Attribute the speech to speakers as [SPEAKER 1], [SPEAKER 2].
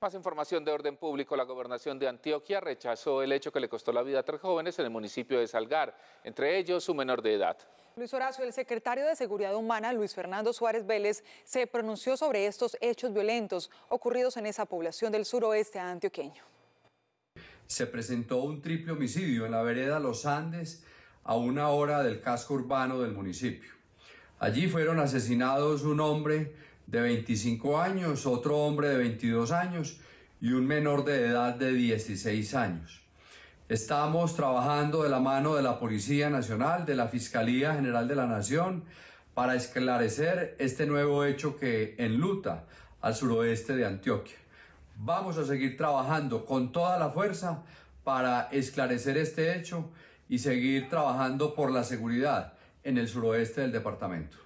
[SPEAKER 1] Más información de orden público. La gobernación de Antioquia rechazó el hecho que le costó la vida a tres jóvenes en el municipio de Salgar, entre ellos su menor de edad.
[SPEAKER 2] Luis Horacio, el secretario de Seguridad Humana, Luis Fernando Suárez Vélez, se pronunció sobre estos hechos violentos ocurridos en esa población del suroeste antioqueño.
[SPEAKER 3] Se presentó un triple homicidio en la vereda Los Andes a una hora del casco urbano del municipio. Allí fueron asesinados un hombre de 25 años, otro hombre de 22 años y un menor de edad de 16 años. Estamos trabajando de la mano de la Policía Nacional, de la Fiscalía General de la Nación, para esclarecer este nuevo hecho que enluta al suroeste de Antioquia. Vamos a seguir trabajando con toda la fuerza para esclarecer este hecho y seguir trabajando por la seguridad en el suroeste del departamento.